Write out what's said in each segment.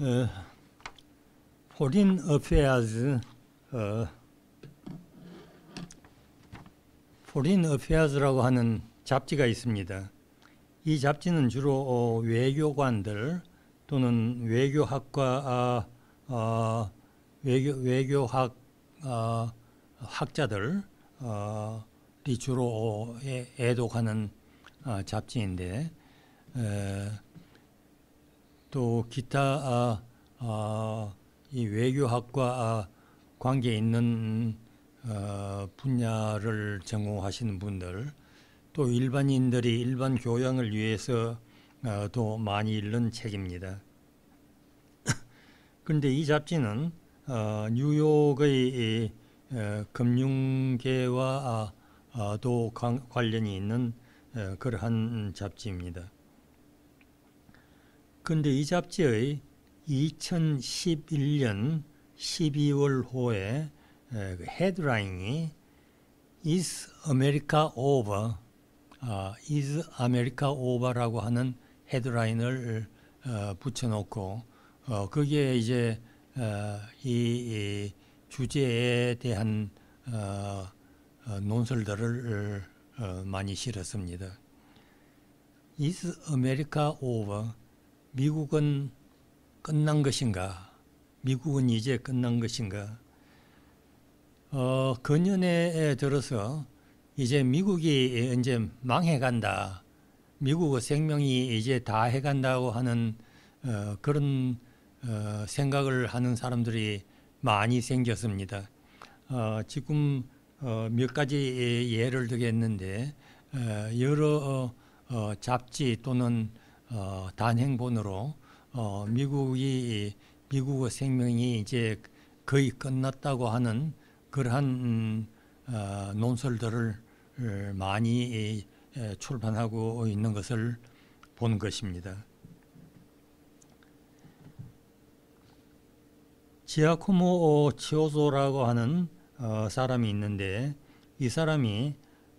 uh, foreign affairs, uh, foreign affairs라고 하는 잡지가 있습니다. 이 잡지는 주로 어, 외교관들 또는 외교학과 아, 아, 외교 외교학 아, 학자들 어, 주로 애독하는 어, 잡지인데 에, 또 기타 아, 아, 이 외교학과 아, 관계 있는 어, 분야를 전공하시는 분들 또 일반인들이 일반 교양을 위해서 어, 또 많이 읽는 책입니다. 그런데 이 잡지는 어, 뉴욕의 이, 에, 어, 금융계와 아, 아, 또 관, 관련이 있는 에, 어, 그러한 잡지입니다. 근데 이 잡지의 2011년 12월호의 그 헤드라인이 Is America Over? 아, Is America Over라고 하는 헤드라인을 어, 붙여놓고 어, 거기 이제 어, 이, 이, 주제에 대한 어, 어, 논설들을 어, 많이 실었습니다. Is America Over? 미국은 끝난 것인가? 미국은 이제 끝난 것인가? 어, 근년에 들어서 이제 미국이 이제 망해간다. 미국의 생명이 이제 다 해간다고 하는 어, 그런 어, 생각을 하는 사람들이 많이 생겼습니다. 어, 지금 어, 몇 가지 예, 예를 들겠는데 어, 여러 어, 잡지 또는 어, 단행본으로 어, 미국이 미국의 생명이 이제 거의 끝났다고 하는 그러한 음, 어, 논설들을 어, 많이 에, 출판하고 있는 것을 본 것입니다. 지아코모 치오소라고 하는 어, 사람이 있는데 이 사람이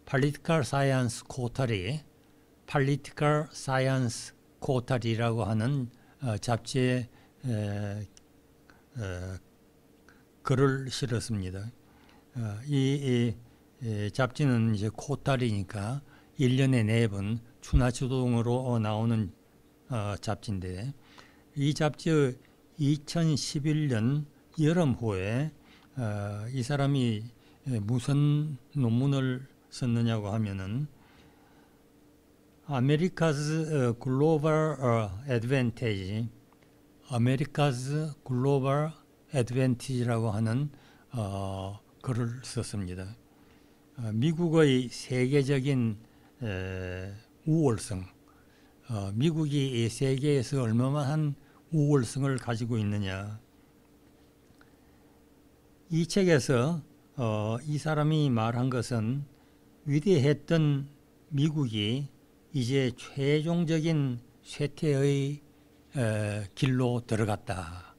Political Science Quarterly, Political Science 코타리라고 하는 어, 잡지에 어, 글을 실었습니다. 어, 이, 이 잡지는 이제 코타리니까 1년에 4번 추나추동으로 나오는 잡지인데 이 잡지의 2011년 여름호에 이 사람이 무슨 논문을 썼느냐고 하면은 America's 글로벌 uh, uh, advantage, America's global advantage라고 하는 어, 글을 썼습니다. 어, 미국의 세계적인 에, 우월성, 어, 미국이 세계에서 얼마만한 우월성을 가지고 있느냐. 이 책에서 어, 이 사람이 말한 것은 위대했던 미국이 이제 최종적인 쇠퇴의 에, 어, 길로 들어갔다.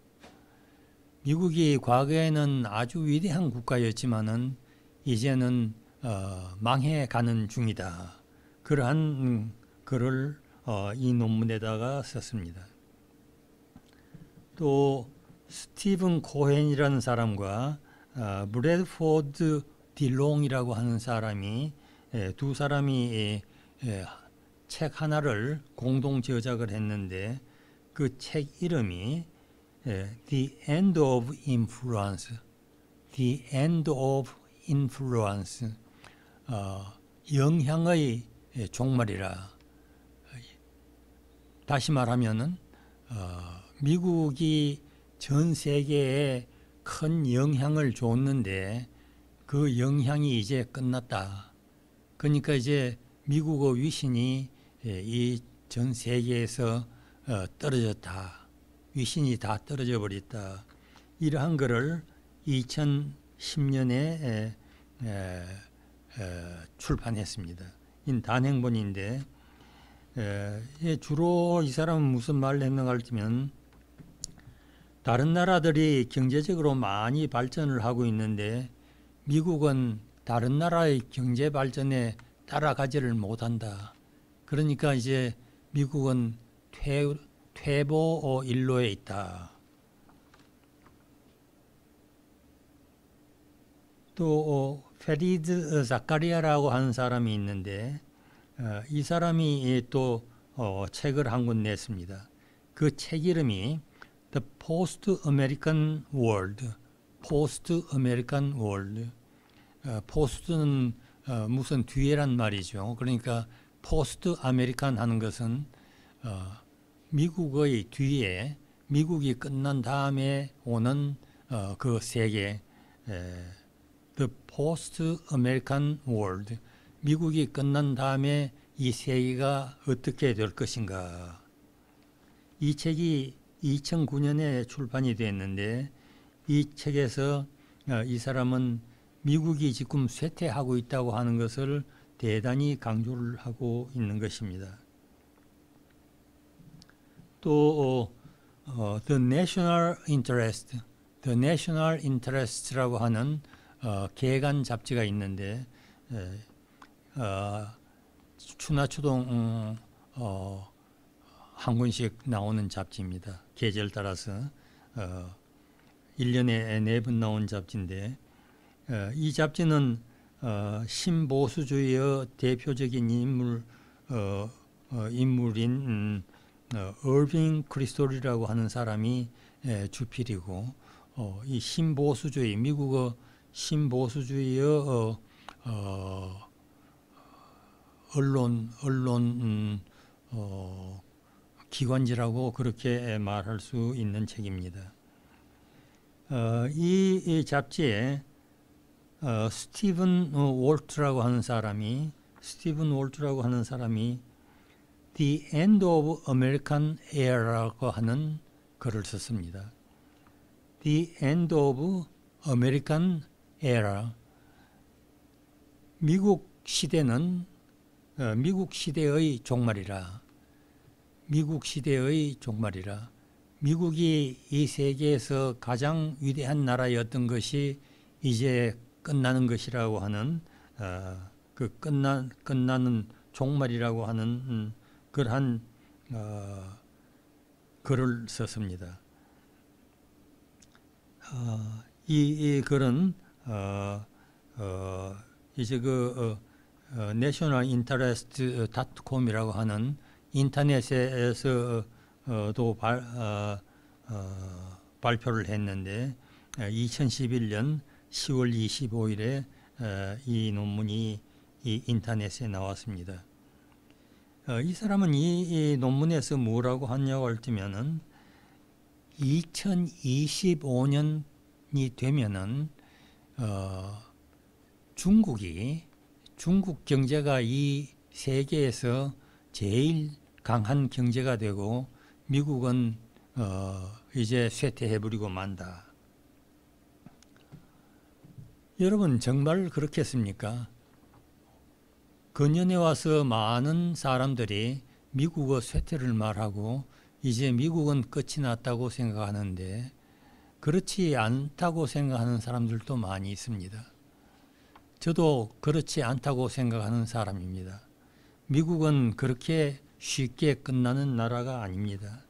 미국이 과거에는 아주 위대한 국가였지만은 이제는 어, 망해가는 중이다. 그러한 글을 어, 이 논문에다가 썼습니다. 또 스티븐 코헨이라는 사람과 어, 브레드포드 딜롱이라고 하는 사람이 에, 두 사람이 에, 책 하나를 공동 제작을 했는데 그 책 이름이 예, The End of Influence, The End of Influence, 어, 영향의 예, 종말이라. 다시 말하면은 어, 미국이 전 세계에 큰 영향을 줬는데 그 영향이 이제 끝났다. 그러니까 이제 미국의 위신이 예, 이전 세계에서 어, 떨어졌다. 위신이 다 떨어져 버렸다. 이러한 것을 2010년에 출판했습니다. 인 단행본인데 예, 주로 이 사람은 무슨 말을 했는가 할때면 다른 나라들이 경제적으로 많이 발전을 하고 있는데 미국은 다른 나라의 경제 발전에 따라가지를 못한다. 그러니까 이제 미국은 퇴, 퇴보 일로에 있다. 또 어, 페리드 어, 자카리아라고 하는 사람이 있는데 어, 이 사람이 또 어, 책을 한 권 냈습니다. 그 책 이름이 The Post American World, Post American World. 포스트는 어, 어, 무슨 뒤에란 말이죠. 그러니까 포스트 아메리칸 하는 것은 어, 미국의 뒤에 미국이 끝난 다음에 오는 어, 그 세계 에, The Post American World 미국이 끝난 다음에 이 세계가 어떻게 될 것인가 이 책이 2009년에 출판이 됐는데 이 책에서 어, 이 사람은 미국이 지금 쇠퇴하고 있다고 하는 것을 대단히 강조를 하고 있는 것입니다. 또 어, 어, the national interest, the national interest라고 하는 어, 개간 잡지가 있는데 에, 어, 추나추동 음, 어, 한 권씩 나오는 잡지입니다. 계절 따라서 어, 1년에 4번 나온 잡지인데 어, 이 잡지는 어, 신보수주의의 대표적인 인물 어, 어, 인물인 음, 어, 얼빙 크리스톨이라고 하는 사람이 에, 예, 주필이고 어, 이 신보수주의 미국의 신보수주의의 어, 어, 언론 언론 음, 어, 기관지라고 그렇게 말할 수 있는 책입니다. 어, 이, 이 잡지에 어, 스티븐 어, 월트라고 하는 사람이 스티븐 월트라고 하는 사람이 The End of American Air라고 하는 글을 썼습니다. The End of American Era 미국 시대는 어, 미국 시대의 종말이라 미국 시대의 종말이라 미국이 이 세계에서 가장 위대한 나라였던 것이 이제 끝나는 것이라고 하는 어, 그 끝나 끝나는 종말이라고 하는 음, 그러한 어, 글을 썼습니다. 어, 이, 이, 글은 어, 어, 이제 그 내셔널 인터레스트 닷컴이라고 하는 인터넷에서도 어, 발, 발표를 했는데 2011년 10월 25일에 어, 이 논문이 이 인터넷에 나왔습니다. 어, 이 사람은 이, 논문에서 뭐라고 하냐고 할 때면은 2025년이 되면은 어, 중국이 중국 경제가 이 세계에서 제일 강한 경제가 되고 미국은 어, 이제 쇠퇴해버리고 만다. 여러분 정말 그렇겠습니까? 근년에 와서 많은 사람들이 미국어 쇠퇴를 말하고 이제 미국은 끝이 났다고 생각하는데 그렇지 않다고 생각하는 사람들도 많이 있습니다. 저도 그렇지 않다고 생각하는 사람입니다. 미국은 그렇게 쉽게 끝나는 나라가 아닙니다.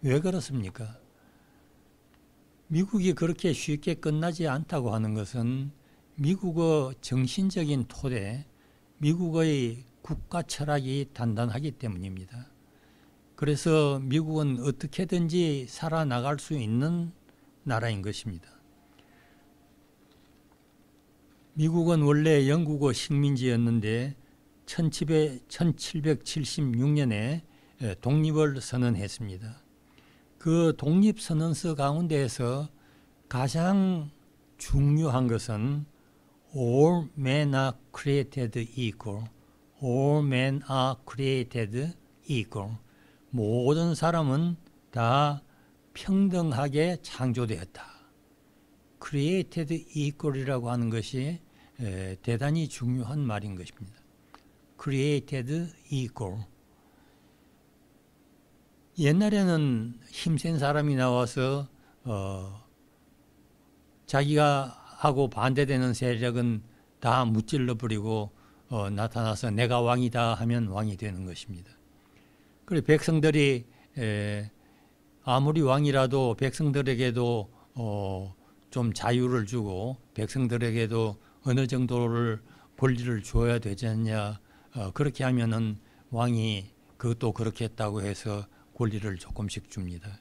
왜 그렇습니까? 미국이 그렇게 쉽게 끝나지 않다고 하는 것은 미국의 정신적인 토대, 미국의 국가 철학이 단단하기 때문입니다. 그래서 미국은 어떻게든지 살아나갈 수 있는 나라인 것입니다. 미국은 원래 영국의 식민지였는데 1776년에 독립을 선언했습니다. 그 독립선언서 가운데에서 가장 중요한 것은 all men are created equal. all men are created equal. 모든 사람은 다 평등하게 창조되었다. created equal이라고 하는 것이 대단히 중요한 말인 것입니다. created equal. 옛날에는 힘센 사람이 나와서 어, 자기가 하고 반대되는 세력은 다 무찔러 버리고 어, 나타나서 내가 왕이다 하면 왕이 되는 것입니다. 그리고 백성들이 에, 아무리 왕이라도 백성들에게도 어, 좀 자유를 주고 백성들에게도 어느 정도를 권리를 줘야 되지 않냐 어, 그렇게 하면은 왕이 그것도 그렇게 했다고 해서 권리를 조금씩 줍니다.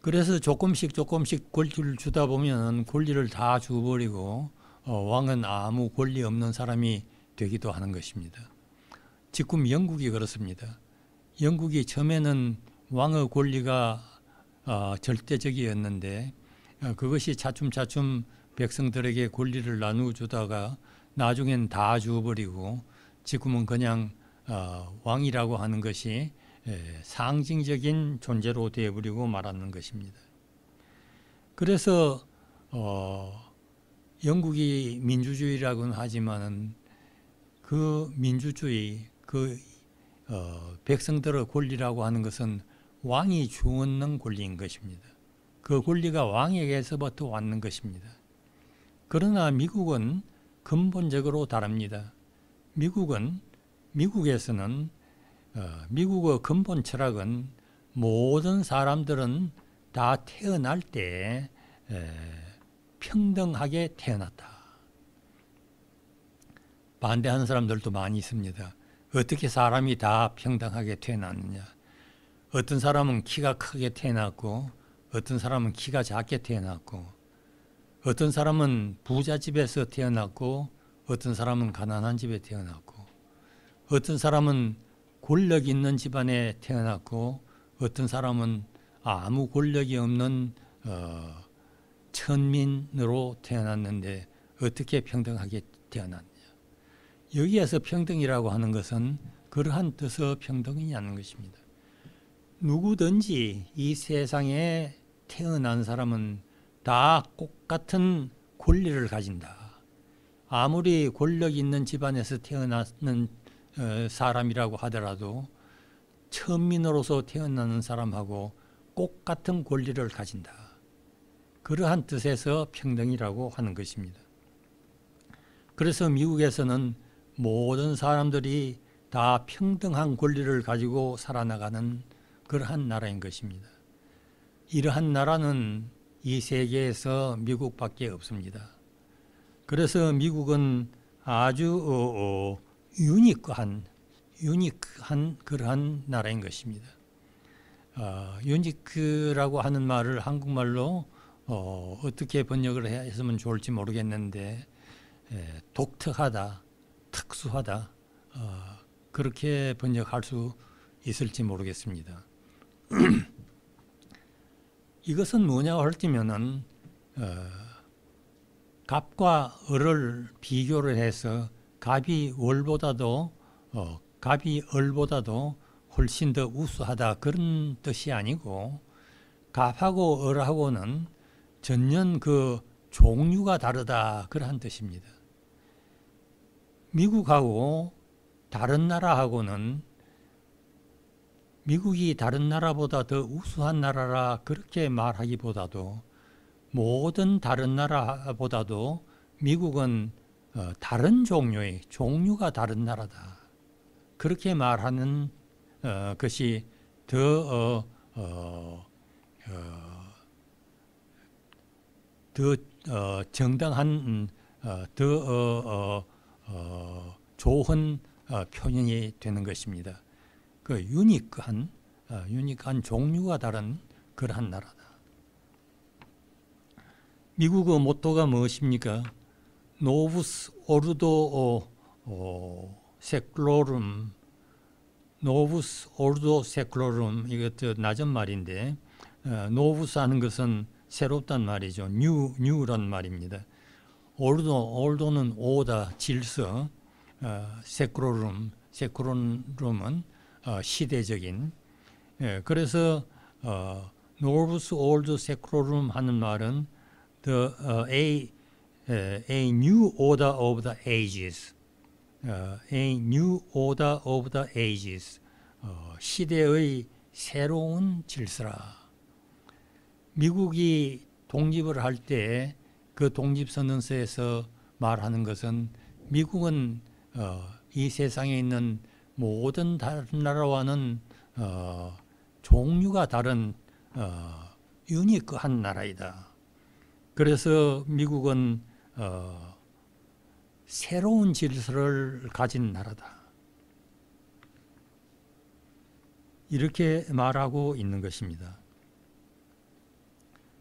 그래서 조금씩 조금씩 권리를 주다 보면 권리를 다 주어버리고 어, 왕은 아무 권리 없는 사람이 되기도 하는 것입니다. 지금 영국이 그렇습니다. 영국이 처음에는 왕의 권리가 어, 절대적이었는데 어, 그것이 차츰차츰 백성들에게 권리를 나누어주다가 나중엔 다 주어버리고 지금은 그냥 어, 왕이라고 하는 것이 예, 상징적인 존재로 되어버리고 말았는 것입니다. 그래서 어, 영국이 민주주의라고는 하지만 그 민주주의, 그 어, 백성들의 권리라고 하는 것은 왕이 주었는 권리인 것입니다. 그 권리가 왕에게서부터 왔는 것입니다. 그러나 미국은 근본적으로 다릅니다. 미국은 미국에서는 어, 미국의 근본 철학은 모든 사람들은 다 태어날 때 평등하게 태어났다. 반대하는 사람들도 많이 있습니다. 어떻게 사람이 다 평등하게 태어났느냐. 어떤 사람은 키가 크게 태어났고, 어떤 사람은 키가 작게 태어났고, 어떤 사람은 부잣집에서 태어났고, 어떤 사람은 가난한 집에 태어났고, 어떤 사람은 권력 있는 집안에 태어났고 어떤 사람은 아무 권력이 없는 어, 천민으로 태어났는데 어떻게 평등하게 태어났냐. 여기에서 평등이라고 하는 것은 그러한 뜻의 평등이냐는 것입니다. 누구든지 이 세상에 태어난 사람은 다 똑같은 권리를 가진다. 아무리 권력 있는 집안에서 태어났는 어, 사람이라고 하더라도 천민으로서 태어나는 사람하고 꼭 같은 권리를 가진다. 그러한 뜻에서 평등이라고 하는 것입니다. 그래서 미국에서는 모든 사람들이 다 평등한 권리를 가지고 살아나가는 그러한 나라인 것입니다. 이러한 나라는 이 세계에서 미국밖에 없습니다. 그래서 미국은 아주 어, 어, 유니크한 유니크한 그러한 나라인 것입니다. 어, 유니크라고 하는 말을 한국말로 어, 떻게 번역을 했으면 좋을지 모르겠는데 예, 독특하다, 특수하다 어, 그렇게 번역할 수 있을지 모르겠습니다. 이것은 뭐냐 할 때면은 어, 갑과 을을 비교를 해서 갑이 월보다도 어, 갑이 을보다도 훨씬 더 우수하다 그런 뜻이 아니고 갑하고 을하고는 전년 그 종류가 다르다 그러한 뜻입니다. 미국하고 다른 나라하고는 미국이 다른 나라보다 더 우수한 나라라 그렇게 말하기보다도 모든 다른 나라보다도 미국은 어, 다른 종류의 종류가 다른 나라다. 그렇게 말하는 어, 것이 더, 더 정당한, 더 좋은 표현이 되는 것입니다. 그 유니크한, 어, 유니크한 종류가 다른 그러한 나라다. 미국의 모토가 무엇입니까? 노브스 오르도 어, 세클로름 노브스 오르도 세클로름 이것도 낮은 말인데 어, 노브스 하는 것은 새롭단 말이죠. 뉴 뉴란 말입니다. 올도 올도는 오다 질서 어, 세크로름 세크로름은 어, 시대적인 예, 그래서 어, 노브스 올드 세크로름 하는 말은 the uh, a 예, a new order of the ages, 어, a new order of the ages, 어, 시대의 새로운 질서라. 미국이 독립을 할 때 그 독립선언서에서 말하는 것은 미국은 어, 이 세상에 있는 모든 다른 나라와는 종류가 다른 유니크한 나라이다. 그래서 미국은 어, 새로운 질서를 가진 나라다. 이렇게 말하고 있는 것입니다.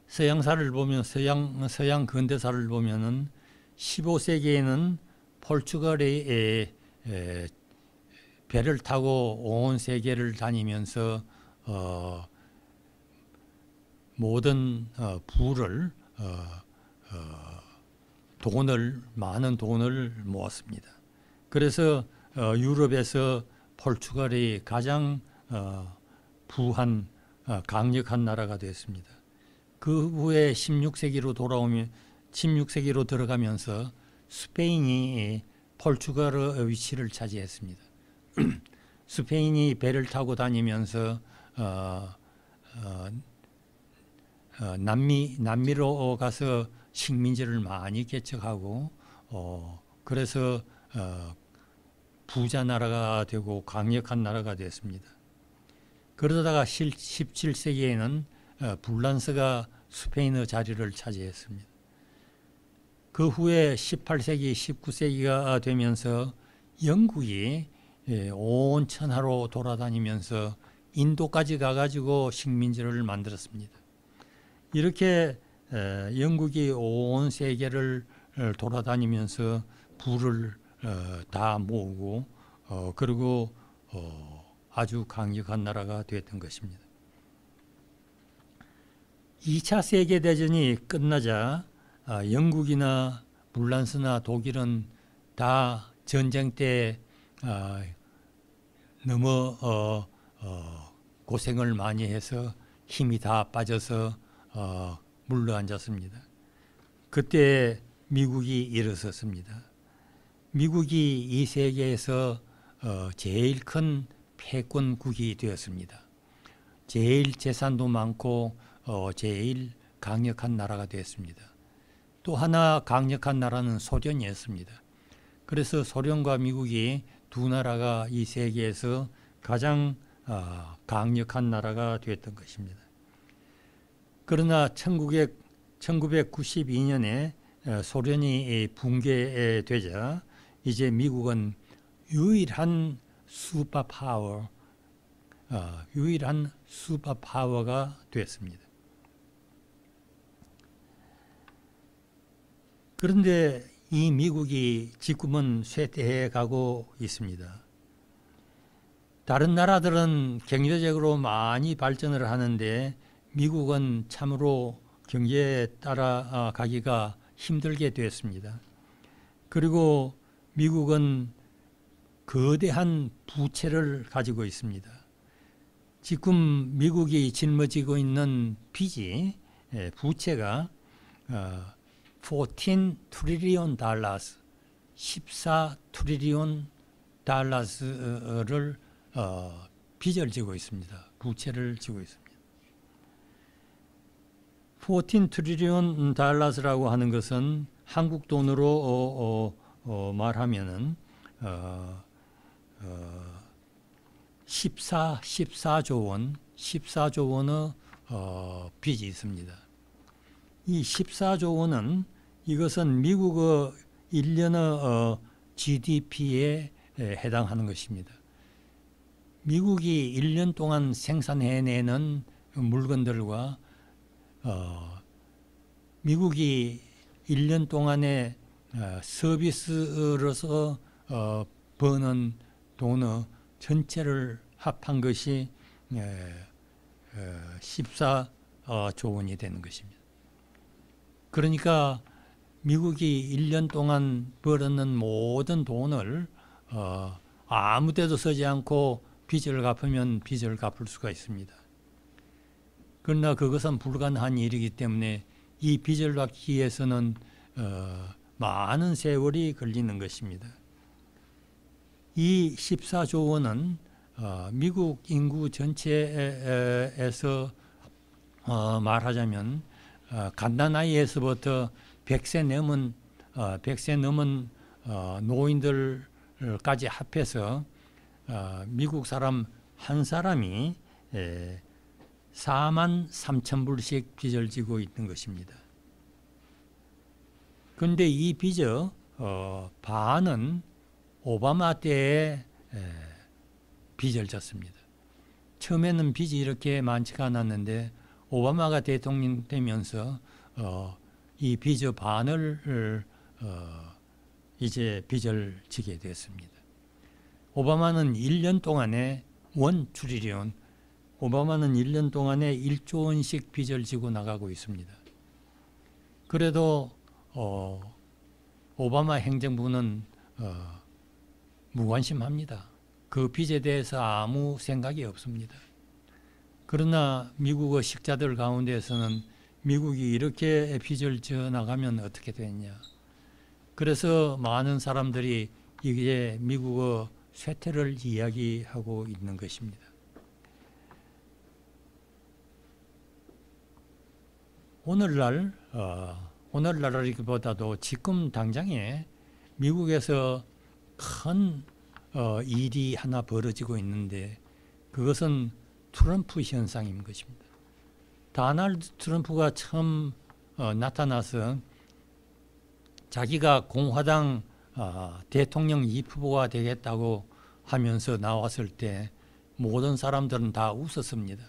서양사를 보면 서양 서양 근대사를 보면은 15세기에는 포르투갈의 배를 타고 온 세계를 다니면서 어, 모든 어, 부를 어, 어 돈을 많은 돈을 모았습니다. 그래서 어, 유럽에서 포르투갈이 가장 어, 부한 어, 강력한 나라가 되었습니다. 그 후에 16세기로 돌아오며 16세기로 들어가면서 스페인이 포르투갈의 위치를 차지했습니다. 스페인이 배를 타고 다니면서 어, 어, 남미 남미로 가서 식민지를 많이 개척하고 어, 그래서 어, 부자 나라가 되고 강력한 나라가 됐습니다. 그러다가 17세기에는 어, 불란스가 스페인의 자리를 차지했습니다. 그 후에 18세기, 19세기가 되면서 영국이 예, 온 천하로 돌아다니면서 인도까지 가가지고 식민지를 만들었습니다. 이렇게 영국이 온 세계를 어, 돌아다니면서 부를 어, 다 모으고 어, 그리고 아주 강력한 나라가 되었던 것입니다. 2차 세계대전이 끝나자 아, 영국이나 불란스나 독일은 다 전쟁 때 아, 너무 고생을 많이 해서 힘이 다 빠져서 물러앉았습니다. 그때 미국이 일어섰습니다. 미국이 이 세계에서 어, 제일 큰 패권국이 되었습니다. 제일 재산도 많고 어, 제일 강력한 나라가 되었습니다. 또 하나 강력한 나라는 소련이었습니다. 그래서 소련과 미국이 두 나라가 이 세계에서 가장 아, 강력한 나라가 되었던 것입니다. 그러나 1 9 9 2년에 소련이 붕괴되자 이제 미국은 유일한 슈퍼 파워, 어, 유일한 슈퍼 파워가 되었습니다. 그런데 이 미국이 지금은 쇠퇴해 가고 있습니다. 다른 나라들은 경제적으로 많이 발전을 하는데 미국은 참으로 경제에 따라가기가 아, 힘들게 되었습니다. 그리고 미국은 거대한 부채를 가지고 있습니다. 지금 미국이 짊어지고 있는 빚이 예, 부채가 14 트리리온 달러스 14 트리리온 달러스를 빚을 지고 있습니다. 부채를 지고 있습니다. 14 트리리온 달러스라고 하는 것은 한국 돈으로 어, 어, 어, 말하면 어, 어, 14 14조 원 14조 원의 어, 빚이 있습니다. 이 14조 원은 이것은 미국의 1년의 어, GDP에 해당하는 것입니다. 미국이 1년 동안 생산해내는 물건들과 어, 미국이 1년 동안에 어, 서비스로서 어, 버는 돈의 전체를 합한 것이 에, 에, 14조 원이 되는 것입니다. 그러니까 미국이 1년 동안 벌었는 모든 돈을 어, 아무 데도 쓰지 않고 빚을 갚으면 빚을 갚을 수가 있습니다. 그러나 그것은 불가능한 일이기 때문에 이 빚을 갚기 위해서는 어, 많은 세월이 걸리는 것입니다. 이 14조 원은 어, 미국 인구 전체에서 어, 말하자면 갓난아이에서부터 어, 100세 넘은 100세 어, 넘은 어, 노인들까지 합해서 미국 사람 한 사람이 에, 4만 3천 불씩 빚을 지고 있는 것입니다. 근데 이빚 어, 반은 오바마 때에 빚을 졌습니다. 처음에는 빚이 이렇게 많지가 않았는데 오바마가 대통령 되면서 어, 이 빚의 반을 어, 이제 빚을 지게 됐습니다. 오바마는 1년 동안에 원 트리리온 오바마는 1년 동안에 1조 원씩 빚을 지고 나가고 있습니다. 그래도 어, 오바마 행정부는 어, 무관심합니다. 그 빚에 대해서 아무 생각이 없습니다. 그러나 미국의 식자들 가운데에서는 미국이 이렇게 빚을 지어 나가면 어떻게 되냐 그래서 많은 사람들이 이게 미국의 쇠퇴를 이야기하고 있는 것입니다. 오늘날 어, 오늘날이기보다도 지금 당장에 미국에서 큰 어, 일이 하나 벌어지고 있는데 그것은 트럼프 현상인 것입니다. 다날드 트럼프가 처음 어, 나타나서 자기가 공화당 어, 대통령 입후보가 되겠다고 하면서 나왔을 때 모든 사람들은 다 웃었습니다.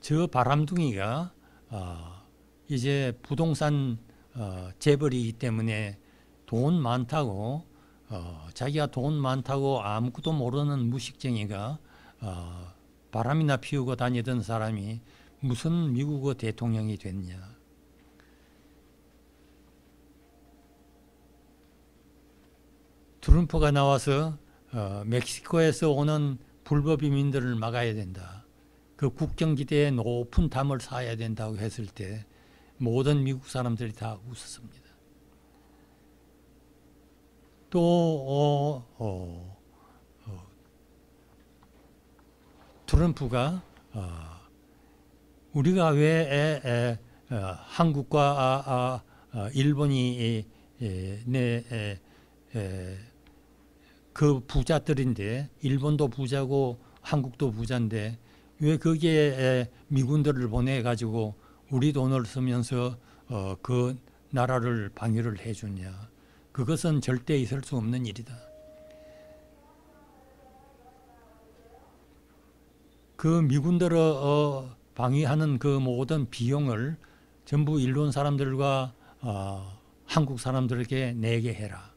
저 바람둥이가 어, 이제 부동산 어, 재벌이기 때문에 돈 많다고 어, 자기가 돈 많다고 아무것도 모르는 무식쟁이가 어, 바람이나 피우고 다니던 사람이 무슨 미국의 대통령이 됐냐. 트럼프가 나와서 어, 멕시코에서 오는 불법 이민들을 막아야 된다. 그 국경지대에 높은 담을 쌓아야 된다고 했을 때 모든 미국 사람들이 다 웃었습니다. 또 어, 어, 어, 트럼프가 어, 우리가 왜 에, 에, 어, 한국과 아, 아, 어, 일본이 에, 네, 그 부자들인데 일본도 부자고 한국도 부자인데 왜 거기에 미군들을 보내 가지고 우리 돈을 쓰면서 어, 그 나라를 방해를 해주냐. 그것은 절대 있을 수 없는 일이다. 그 미군들을 어, 방위하는 그 모든 비용을 전부 일본 사람들과 어, 한국 사람들에게 내게 해라.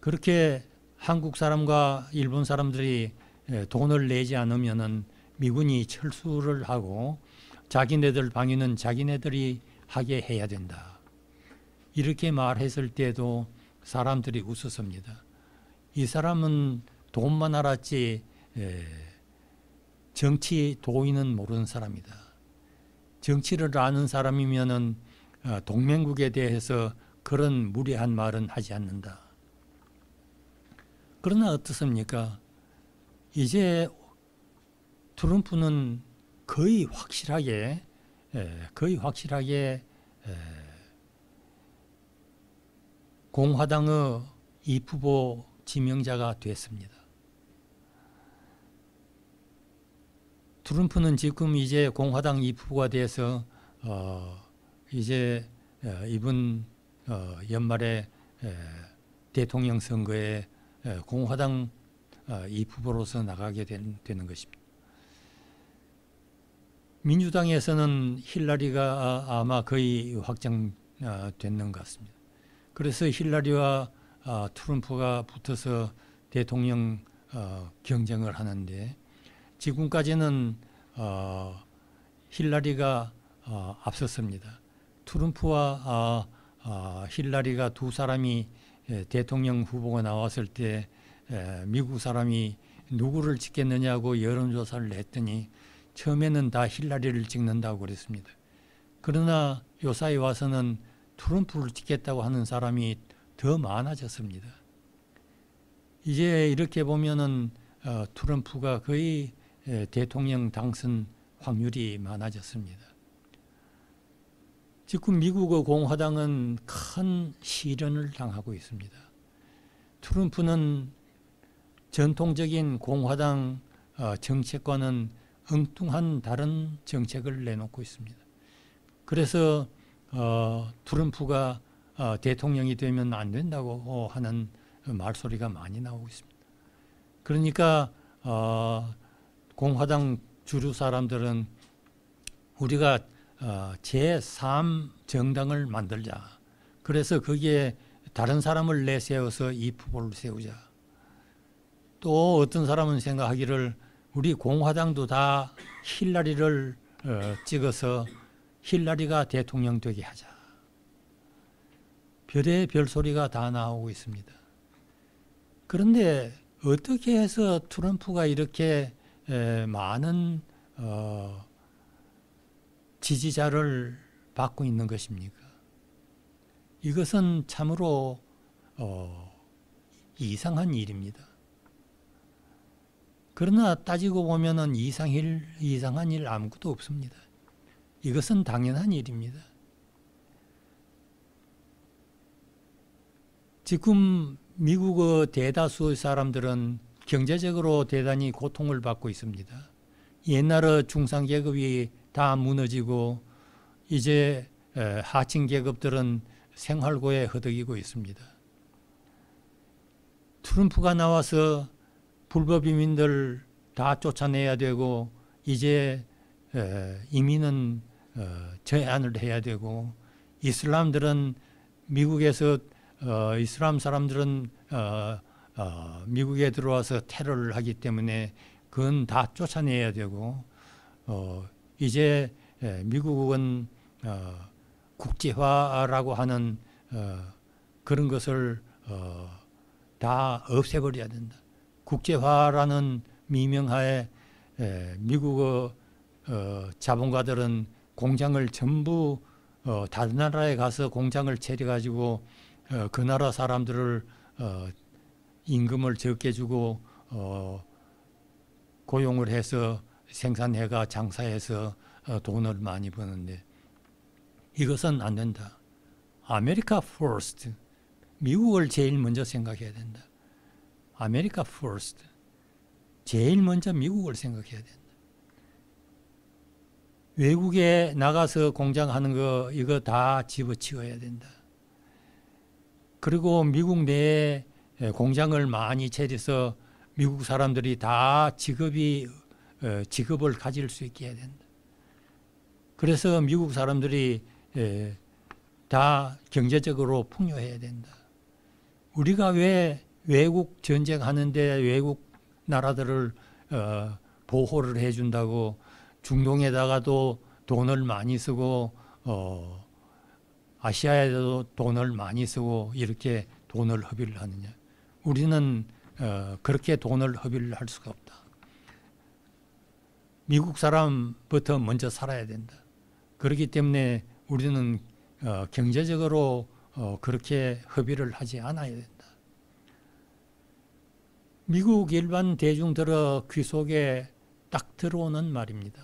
그렇게 한국 사람과 일본 사람들이 예, 돈을 내지 않으면은 미군이 철수를 하고 자기네들 방위는 자기네들이 하게 해야 된다. 이렇게 말했을 때도 사람들이 웃었습니다. 이 사람은 돈만 알았지 예, 정치 도의는 모르는 사람이다. 정치를 아는 사람이면은 어, 동맹국에 대해서 그런 무례한 말은 하지 않는다. 그러나 어떻습니까? 이제 트럼프는 거의 확실하게 예, 거의 확실하게 예, 공화당의 이후보 지명자가 됐습니다. 트럼프는 지금 이제 공화당 이후보가 돼서 어 이제 어, 이번 어, 연말에 예, 대통령 선거에 공화당 어, 이 후보로서 나가게 된, 되는 것입니다. 민주당에서는 힐라리가 아, 아마 거의 확정됐는 어, 것 같습니다. 그래서 힐라리와 어, 트럼프가 붙어서 대통령 경쟁을 하는데 지금까지는 힐라리가 앞섰습니다. 트럼프와 아, 힐라리가 두 사람이 예, 대통령 후보가 나왔을 때 미국 사람이 누구를 찍겠느냐고 여론조사를 했더니 처음에는 다 힐라리를 찍는다고 그랬습니다. 그러나 요사이 와서는 트럼프를 찍겠다고 하는 사람이 더 많아졌습니다. 이제 이렇게 보면은 어, 트럼프가 거의 대통령 당선 확률이 많아졌습니다. 지금 미국의 공화당은 큰 시련을 당하고 있습니다. 트럼프는 전통적인 공화당 어, 정책과는 엉뚱한 다른 정책을 내놓고 있습니다. 그래서 어, 트럼프가 어, 대통령이 되면 안 된다고 하는 말소리가 많이 나오고 있습니다. 그러니까 어, 공화당 주류 사람들은 우리가 어, 제3정당을 만들자. 그래서 거기에 다른 사람을 내세워서 이프볼을 세우자. 또 어떤 사람은 생각하기를 우리 공화당도 다 힐라리를 어, 찍어서 힐라리가 대통령 되게 하자. 별의 별소리가 다 나오고 있습니다. 그런데 어떻게 해서 트럼프가 이렇게 많은 어, 지지자를 받고 있는 것입니까? 이것은 참으로 어, 이상한 일입니다. 그러나 따지고 보면은 이상일, 이상한 일 아무것도 없습니다. 이것은 당연한 일입니다. 지금 미국의 대다수 사람들은 경제적으로 대단히 고통을 받고 있습니다. 옛날의 중상계급이 다 무너지고 이제 하층 계급들은 생활고에 허덕이고 있습니다. 트럼프가 나와서 불법 이민들 다 쫓아내야 되고 이제 이민은 어, 제한을 해야 되고 이슬람들은 미국에서 어, 이슬람 사람들은 어, 미국에 들어와서 테러를 하기 때문에 그건 다 쫓아내야 되고 이제 미국은 국제화라고 하는 그런 것을 다 없애버려야 된다. 국제화라는 미명하에 미국의 어, 자본가들은 공장을 전부 어, 다른 나라에 가서 공장을 차려 가지고 어, 그 나라 사람들을 임금을 적게 주고 고용을 해서 생산해가 장사해서 돈을 많이 버는데 이것은 안 된다. 아메리카 퍼스트 미국을 제일 먼저 생각해야 된다. 아메리카 f i r 제일 먼저 미국을 생각해야 된다. 외국에 나가서 공장하는 거 이거 다 집어치워야 된다. 그리고 미국 내에 공장을 많이 차려서 미국 사람들이 다 직업이 어, 직업을 가질 수 있게 해야 된다. 그래서 미국 사람들이 다 경제적으로 풍요해야 된다. 우리가 왜 외국 전쟁하는데 외국 나라들을 어, 보호를 해준다고 중동에다가도 돈을 많이 쓰고 어, 아시아에도 돈을 많이 쓰고 이렇게 돈을 허비를 하느냐. 우리는 어, 그렇게 돈을 허비를 할 수가 없다. 미국 사람부터 먼저 살아야 된다. 그렇기 때문에 우리는 어, 경제적으로 어, 그렇게 허비를 하지 않아야 된다. 미국 일반 대중 들어 귀 속에 딱 들어오는 말입니다.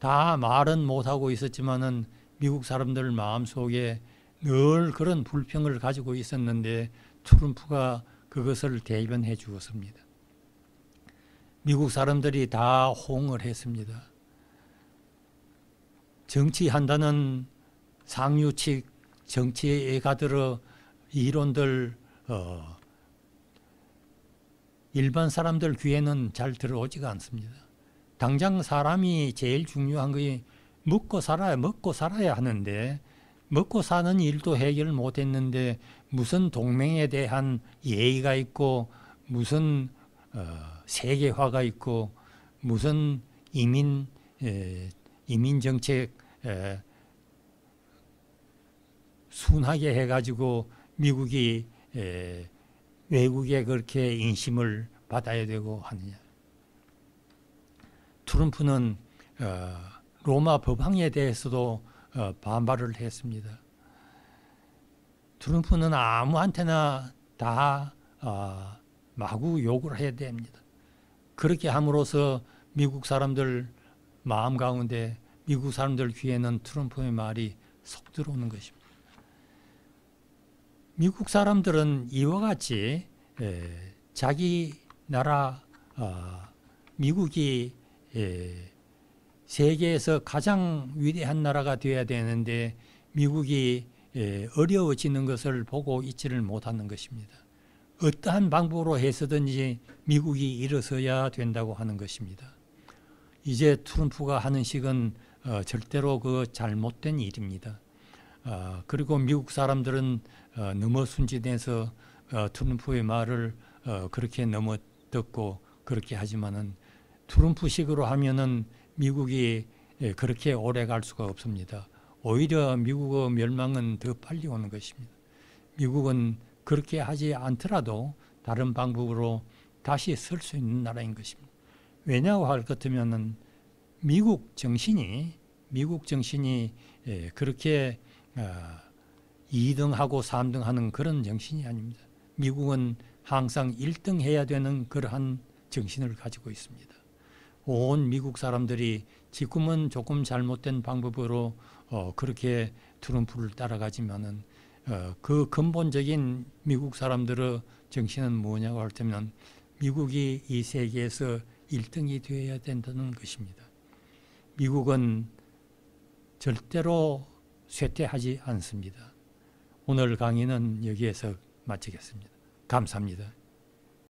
다 말은 못하고 있었지만은 미국 사람들 마음 속에 늘 그런 불평을 가지고 있었는데 트럼프가 그것을 대변해 주었습니다. 미국 사람들이 다 호응을 했습니다. 정치한다는 상류측 정치에 가들어 이론들 어, 일반 사람들 귀에는 잘 들어오지가 않습니다. 당장 사람이 제일 중요한 게 먹고 살아야 먹고 살아야 하는데 먹고 사는 일도 해결 못 했는데 무슨 동맹에 대한 예의가 있고 무슨 어, 세계화가 있고 무슨 이민 에, 이민 정책 에, 순하게 해가지고 미국이 에, 외국에 그렇게 인심을 받아야 되고 하느냐. 트럼프는 어, 로마 법항에 대해서도 어, 반발을 했습니다. 트럼프는 아무한테나 다 어, 마구 욕을 해야 됩니다. 그렇게 함으로써 미국 사람들 마음 가운데 미국 사람들 귀에는 트럼프의 말이 속 들어오는 것입니다. 미국 사람들은 이와 같이 예, 자기 나라 어, 미국이 예, 세계에서 가장 위대한 나라가 되어야 되는데 미국이 예, 어려워지는 것을 보고 있지를 못하는 것입니다. 어떠한 방법으로 해서든지 미국이 일어서야 된다고 하는 것입니다. 이제 트럼프가 하는 식은 어, 절대로 그 잘못된 일입니다. 아, 그리고 미국 사람들은 너무 어, 순진해서 어, 트럼프의 말을 어, 그렇게 넘어 듣고 그렇게 하지만은 트럼프식으로 하면은 미국이 예, 그렇게 오래 갈 수가 없습니다. 오히려 미국의 멸망은 더 빨리 오는 것입니다. 미국은 그렇게 하지 않더라도 다른 방법으로 다시 설 수 있는 나라인 것입니다. 왜냐고 할 것이면은 미국 정신이 미국 정신이 예, 그렇게 어, 2등하고 3등하는 그런 정신이 아닙니다. 미국은 항상 1등 해야 되는 그러한 정신을 가지고 있습니다. 온 미국 사람들이 지금은 조금 잘못된 방법으로 어, 그렇게 트럼프를 따라가지만은 어, 그 근본적인 미국 사람들의 정신은 뭐냐고 할 때면 미국이 이 세계에서 1등이 되어야 된다는 것입니다. 미국은 절대로 쇠퇴하지 않습니다. 오늘 강의는 여기에서 마치겠습니다. 감사합니다.